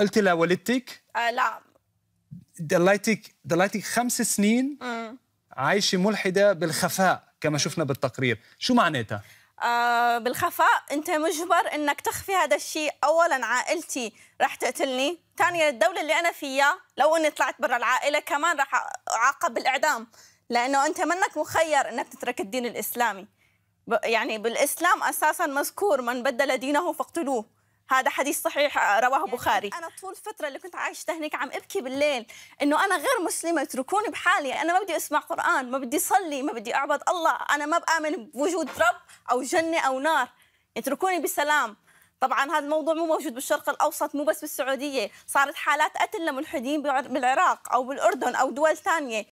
قلت لها والدتك؟ آه لا ضليتك ضليتك خمس سنين مم. عايشه ملحده بالخفاء كما شفنا بالتقرير، شو معناتها؟ آه بالخفاء انت مجبر انك تخفي هذا الشيء اولا عائلتي رح تقتلني ثانيا الدوله اللي انا فيها لو اني طلعت برا العائله كمان رح اعاقب بالاعدام لانه انت منك مخير انك تترك الدين الاسلامي يعني بالاسلام اساسا مذكور من بدل دينه فاقتلوه هذا حديث صحيح آه، رواه البخاري يعني بخاري انا طول الفتره اللي كنت عايشه هناك عم ابكي بالليل انه انا غير مسلمه اتركوني بحالي يعني انا ما بدي اسمع قران ما بدي اصلي ما بدي اعبد الله انا ما بامن بوجود رب او جنه او نار اتركوني بسلام طبعا هذا الموضوع مو موجود بالشرق الاوسط مو بس بالسعوديه صارت حالات قتل لملحدين بالعراق او بالاردن او دول ثانيه